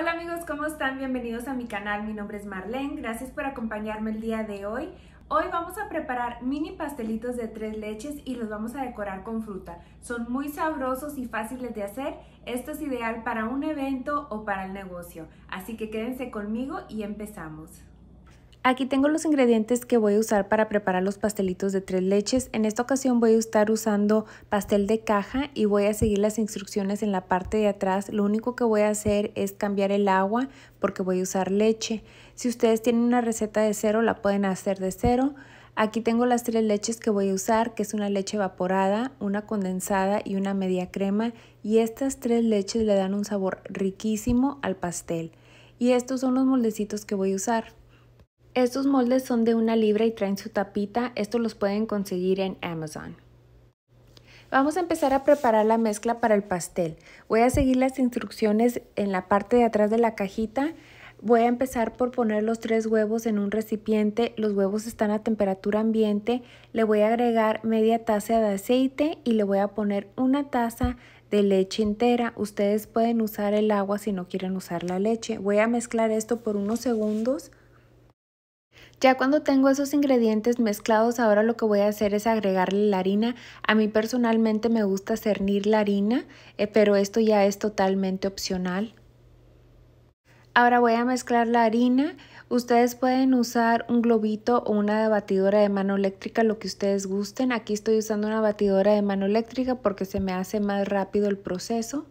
Hola amigos, ¿cómo están? Bienvenidos a mi canal, mi nombre es Marlene, gracias por acompañarme el día de hoy. Hoy vamos a preparar mini pastelitos de tres leches y los vamos a decorar con fruta. Son muy sabrosos y fáciles de hacer, esto es ideal para un evento o para el negocio. Así que quédense conmigo y empezamos. Aquí tengo los ingredientes que voy a usar para preparar los pastelitos de tres leches. En esta ocasión voy a estar usando pastel de caja y voy a seguir las instrucciones en la parte de atrás. Lo único que voy a hacer es cambiar el agua porque voy a usar leche. Si ustedes tienen una receta de cero, la pueden hacer de cero. Aquí tengo las tres leches que voy a usar, que es una leche evaporada, una condensada y una media crema. Y estas tres leches le dan un sabor riquísimo al pastel. Y estos son los moldecitos que voy a usar. Estos moldes son de una libra y traen su tapita. Esto los pueden conseguir en Amazon. Vamos a empezar a preparar la mezcla para el pastel. Voy a seguir las instrucciones en la parte de atrás de la cajita. Voy a empezar por poner los tres huevos en un recipiente. Los huevos están a temperatura ambiente. Le voy a agregar media taza de aceite y le voy a poner una taza de leche entera. Ustedes pueden usar el agua si no quieren usar la leche. Voy a mezclar esto por unos segundos. Ya cuando tengo esos ingredientes mezclados, ahora lo que voy a hacer es agregarle la harina. A mí personalmente me gusta cernir la harina, eh, pero esto ya es totalmente opcional. Ahora voy a mezclar la harina. Ustedes pueden usar un globito o una batidora de mano eléctrica, lo que ustedes gusten. Aquí estoy usando una batidora de mano eléctrica porque se me hace más rápido el proceso.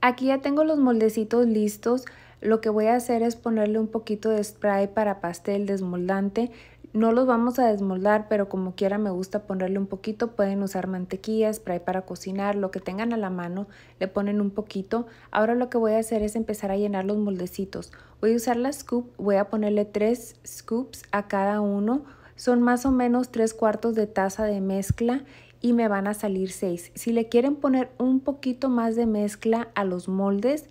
Aquí ya tengo los moldecitos listos. Lo que voy a hacer es ponerle un poquito de spray para pastel desmoldante. No los vamos a desmoldar, pero como quiera me gusta ponerle un poquito. Pueden usar mantequilla, spray para cocinar, lo que tengan a la mano, le ponen un poquito. Ahora lo que voy a hacer es empezar a llenar los moldecitos. Voy a usar la scoop, voy a ponerle tres scoops a cada uno. Son más o menos tres cuartos de taza de mezcla y me van a salir seis. Si le quieren poner un poquito más de mezcla a los moldes,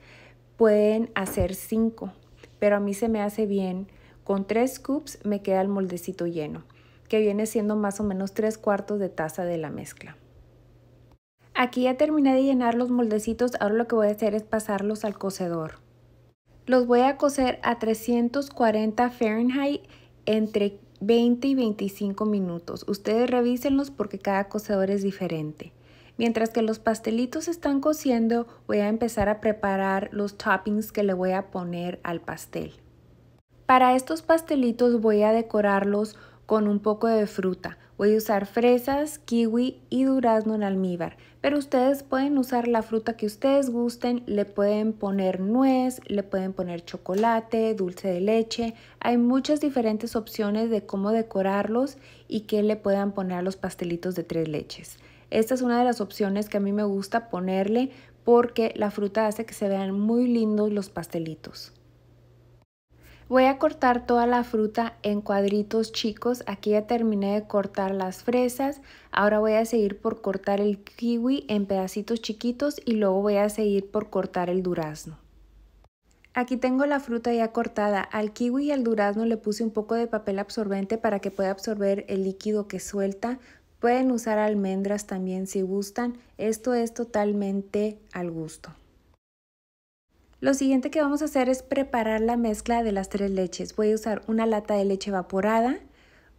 pueden hacer 5, pero a mí se me hace bien. Con 3 scoops me queda el moldecito lleno, que viene siendo más o menos 3 cuartos de taza de la mezcla. Aquí ya terminé de llenar los moldecitos, ahora lo que voy a hacer es pasarlos al cocedor. Los voy a cocer a 340 Fahrenheit entre 20 y 25 minutos. Ustedes revísenlos porque cada cocedor es diferente. Mientras que los pastelitos están cociendo, voy a empezar a preparar los toppings que le voy a poner al pastel. Para estos pastelitos voy a decorarlos con un poco de fruta. Voy a usar fresas, kiwi y durazno en almíbar, pero ustedes pueden usar la fruta que ustedes gusten, le pueden poner nuez, le pueden poner chocolate, dulce de leche. Hay muchas diferentes opciones de cómo decorarlos y qué le puedan poner a los pastelitos de tres leches. Esta es una de las opciones que a mí me gusta ponerle porque la fruta hace que se vean muy lindos los pastelitos. Voy a cortar toda la fruta en cuadritos chicos. Aquí ya terminé de cortar las fresas. Ahora voy a seguir por cortar el kiwi en pedacitos chiquitos y luego voy a seguir por cortar el durazno. Aquí tengo la fruta ya cortada. Al kiwi y al durazno le puse un poco de papel absorbente para que pueda absorber el líquido que suelta. Pueden usar almendras también si gustan, esto es totalmente al gusto. Lo siguiente que vamos a hacer es preparar la mezcla de las tres leches. Voy a usar una lata de leche evaporada,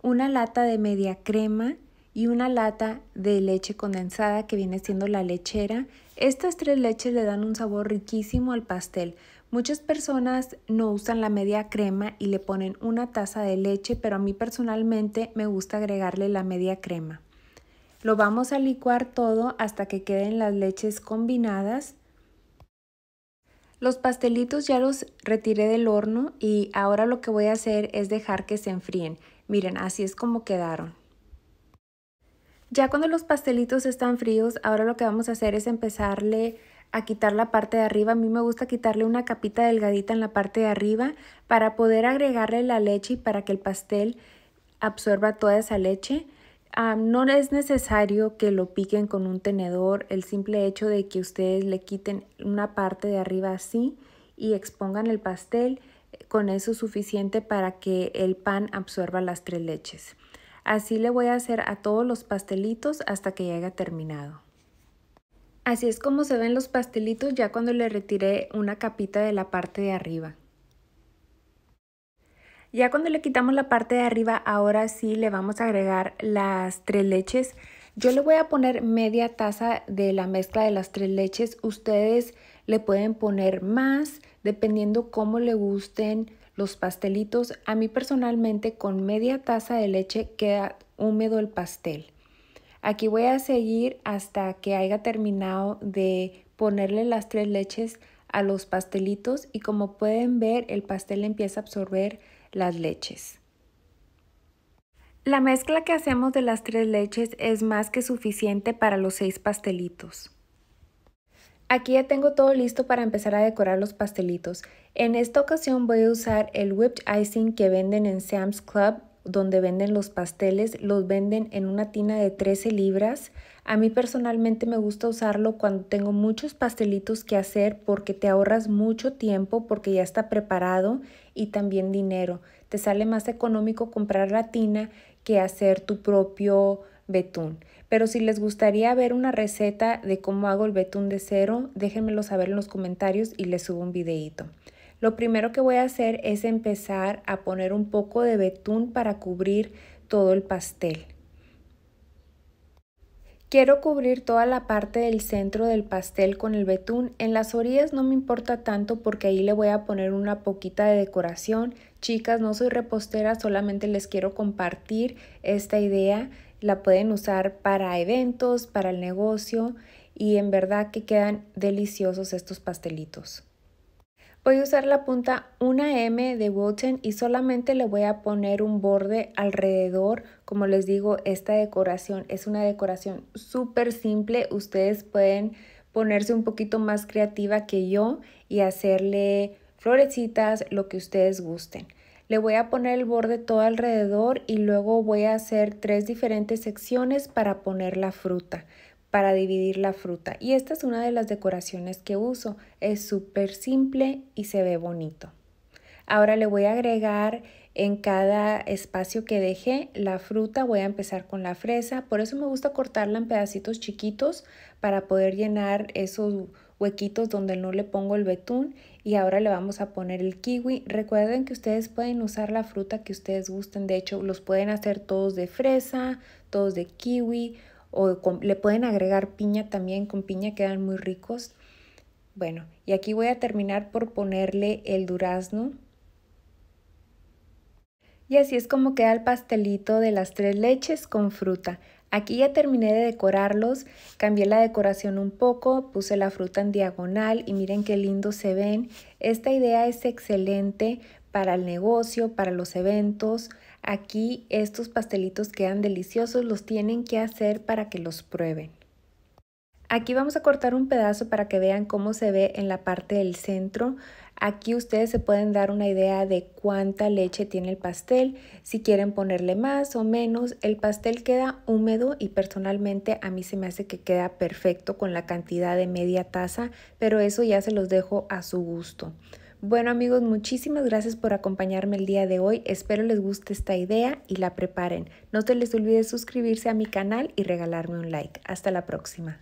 una lata de media crema y una lata de leche condensada que viene siendo la lechera. Estas tres leches le dan un sabor riquísimo al pastel. Muchas personas no usan la media crema y le ponen una taza de leche, pero a mí personalmente me gusta agregarle la media crema. Lo vamos a licuar todo hasta que queden las leches combinadas. Los pastelitos ya los retiré del horno y ahora lo que voy a hacer es dejar que se enfríen. Miren, así es como quedaron. Ya cuando los pastelitos están fríos, ahora lo que vamos a hacer es empezarle a quitar la parte de arriba. A mí me gusta quitarle una capita delgadita en la parte de arriba para poder agregarle la leche y para que el pastel absorba toda esa leche. Ah, no es necesario que lo piquen con un tenedor, el simple hecho de que ustedes le quiten una parte de arriba así y expongan el pastel, eh, con eso suficiente para que el pan absorba las tres leches. Así le voy a hacer a todos los pastelitos hasta que llegue terminado. Así es como se ven los pastelitos ya cuando le retiré una capita de la parte de arriba. Ya cuando le quitamos la parte de arriba, ahora sí le vamos a agregar las tres leches. Yo le voy a poner media taza de la mezcla de las tres leches. Ustedes le pueden poner más, dependiendo cómo le gusten los pastelitos. A mí personalmente con media taza de leche queda húmedo el pastel. Aquí voy a seguir hasta que haya terminado de ponerle las tres leches a los pastelitos y como pueden ver el pastel empieza a absorber las leches. La mezcla que hacemos de las tres leches es más que suficiente para los seis pastelitos. Aquí ya tengo todo listo para empezar a decorar los pastelitos. En esta ocasión voy a usar el whipped icing que venden en Sam's Club, donde venden los pasteles. Los venden en una tina de 13 libras. A mí personalmente me gusta usarlo cuando tengo muchos pastelitos que hacer porque te ahorras mucho tiempo porque ya está preparado y también dinero. Te sale más económico comprar la tina que hacer tu propio betún. Pero si les gustaría ver una receta de cómo hago el betún de cero, déjenmelo saber en los comentarios y les subo un videito. Lo primero que voy a hacer es empezar a poner un poco de betún para cubrir todo el pastel. Quiero cubrir toda la parte del centro del pastel con el betún. En las orillas no me importa tanto porque ahí le voy a poner una poquita de decoración. Chicas, no soy repostera, solamente les quiero compartir esta idea. La pueden usar para eventos, para el negocio y en verdad que quedan deliciosos estos pastelitos. Voy a usar la punta 1M de Wilton y solamente le voy a poner un borde alrededor. Como les digo, esta decoración es una decoración súper simple. Ustedes pueden ponerse un poquito más creativa que yo y hacerle florecitas, lo que ustedes gusten. Le voy a poner el borde todo alrededor y luego voy a hacer tres diferentes secciones para poner la fruta para dividir la fruta y esta es una de las decoraciones que uso. Es súper simple y se ve bonito. Ahora le voy a agregar en cada espacio que deje la fruta. Voy a empezar con la fresa. Por eso me gusta cortarla en pedacitos chiquitos para poder llenar esos huequitos donde no le pongo el betún. Y ahora le vamos a poner el kiwi. Recuerden que ustedes pueden usar la fruta que ustedes gusten. De hecho, los pueden hacer todos de fresa, todos de kiwi o le pueden agregar piña también, con piña quedan muy ricos. Bueno, y aquí voy a terminar por ponerle el durazno. Y así es como queda el pastelito de las tres leches con fruta. Aquí ya terminé de decorarlos, cambié la decoración un poco, puse la fruta en diagonal y miren qué lindo se ven. Esta idea es excelente para el negocio, para los eventos, Aquí estos pastelitos quedan deliciosos, los tienen que hacer para que los prueben. Aquí vamos a cortar un pedazo para que vean cómo se ve en la parte del centro. Aquí ustedes se pueden dar una idea de cuánta leche tiene el pastel, si quieren ponerle más o menos. El pastel queda húmedo y personalmente a mí se me hace que queda perfecto con la cantidad de media taza, pero eso ya se los dejo a su gusto. Bueno amigos, muchísimas gracias por acompañarme el día de hoy. Espero les guste esta idea y la preparen. No se les olvide suscribirse a mi canal y regalarme un like. Hasta la próxima.